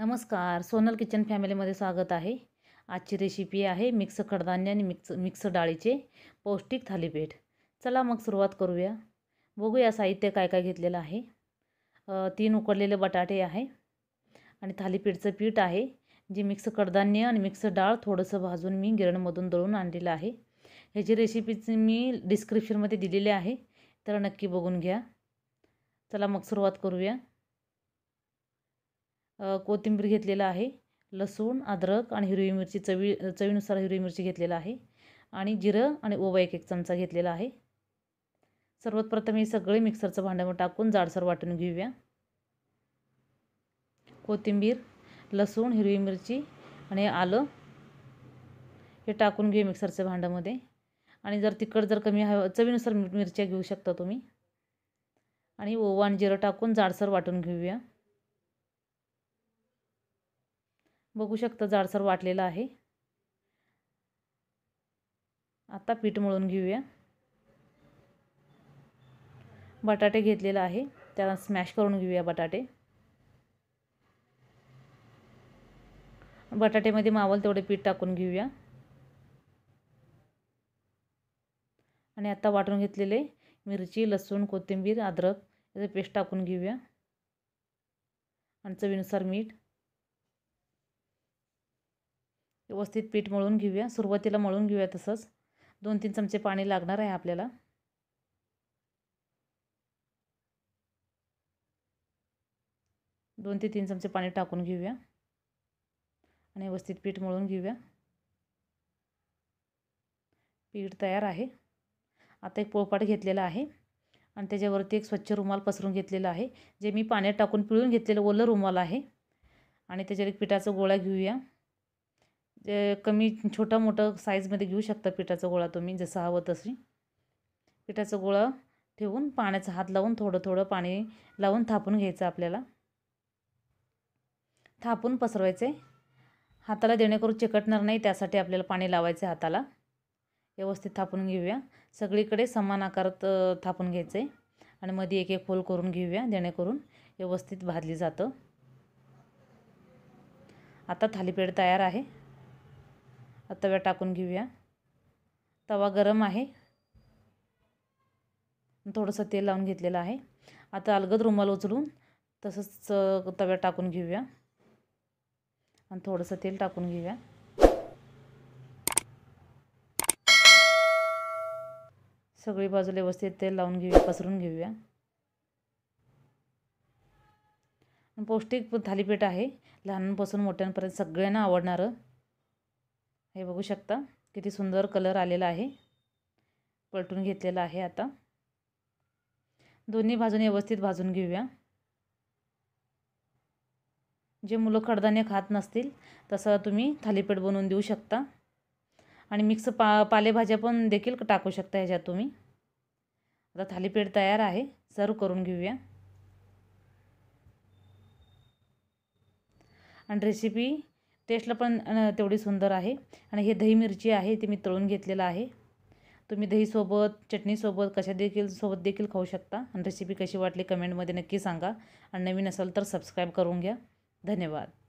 नमस्कार सोनल किचन फॅमिलीमध्ये स्वागत आहे आजची रेसिपी आहे मिक्स कडधान्य आणि मिक्स मिक्स डाळीचे पौष्टिक थालीपीठ चला मग सुरुवात करूया बघूया साहित्य काय काय घेतलेलं आहे तीन उकडलेले बटाटे आहे आणि थालीपीठचं पीठ आहे जे मिक्स कडधान्य आणि मिक्स डाळ थोडंसं भाजून मी गिरणमधून दळून आणलेलं आहे ह्याची रेसिपी मी डिस्क्रिप्शनमध्ये दिलेली आहे तर नक्की बघून घ्या चला मग सुरुवात करूया कोथिंबीर घेतलेलं आहे लसूण अद्रक आणि हिरवी मिरची चवी चवीनुसार हिरवी मिरची घेतलेलं आहे आणि जिरं आणि ओवा एक एक चमचा घेतलेला आहे सर्वात प्रथम हे सगळे मिक्सरचं भांड्यामध्ये टाकून जाडसर वाटून घेऊया कोथिंबीर लसूण हिरवी मिरची आणि आलं हे टाकून घेऊ मिक्सरच्या भांड्यामध्ये आणि जर तिखट जर कमी हवं चवीनुसार मिरच्या घेऊ शकता तुम्ही आणि ओवा आणि जिरं टाकून जाडसर वाटून घेऊया बघू शकता जाडसर वाटलेलं आहे आता पीठ मळून घेऊया बटाटे घेतलेला आहे त्याला स्मॅश करून घेऊया बटाटे बटाटेमध्ये मावल तेवढे पीठ टाकून घेऊया आणि आत्ता वाटून घेतलेले मिरची लसूण कोथिंबीर अद्रक याचं पेस्ट टाकून घेऊया आणि चवीनुसार मीठ व्यवस्थित पीठ मळून घेऊया सुरुवातीला मळून घेऊया तसंच दोन तीन चमचे पाणी लागणार आहे आपल्याला दोन ते तीन चमचे पाणी टाकून घेऊया आणि व्यवस्थित पीठ मळून घेऊया पीठ तयार आहे आता एक पोळपाट घेतलेला आहे आणि त्याच्यावरती एक स्वच्छ रुमाल पसरून घेतलेला आहे जे मी पाण्यात टाकून पिळून घेतलेलं ओलं रुमाल आहे आणि त्याच्यावर एक पिठाचा गोळा घेऊया कमी छोटा मोठा साईजमध्ये घेऊ शकता पिठाचा गोळा तुम्ही जसं हवं तशी पिठाचा गोळा ठेवून पाण्याचा हात लावून थोडं थोडं पाणी लावून थापून घ्यायचं आपल्याला थापून पसरवायचे हाताला देणेकरून चिकटणार नाही त्यासाठी आपल्याला पाणी लावायचे हाताला व्यवस्थित थापून घेऊया सगळीकडे समान आकारात थापून घ्यायचं आहे आणि मध्ये एक एक होल करून घेऊया जेणेकरून व्यवस्थित भाजली जातं आता थालीपीठ तयार आहे तव्या टाकून घेऊया तवा गरम आहे थोडंसं तेल लावून घेतलेलं आहे आता अलगद रुमाल उचलून तसंच तव्या टाकून घेऊया आणि थोडंसं तेल टाकून घेऊया सगळी बाजूला व्यवस्थित तेल लावून घेऊया पसरून घेऊया पौष्टिक थालीपीठ आहे लहानांपासून मोठ्यांपर्यंत सगळ्यांना आवडणारं हे बघू शकता किती सुंदर कलर आलेला आहे पलटून घेतलेला आहे आता दोन्ही बाजूने व्यवस्थित भाजून घेऊया जे मुलं खडधान्य खात नसतील तसं तुम्ही थालीपीठ बनवून देऊ शकता आणि मिक्स पा पालेभाज्या पण देखील टाकू शकता ह्याच्यात तुम्ही आता थालीपीठ तयार आहे सर्व करून घेऊया आणि रेसिपी टेस्टला पण तेवढी सुंदर आहे आणि हे दही मिरची आहे ते मी तळून घेतलेलं आहे तुम्ही दहीसोबत चटणीसोबत कशा देखील सोबत देखील खाऊ शकता आणि रेसिपी कशी वाटली कमेंटमध्ये नक्की सांगा आणि नवीन असाल तर सबस्क्राईब करून घ्या धन्यवाद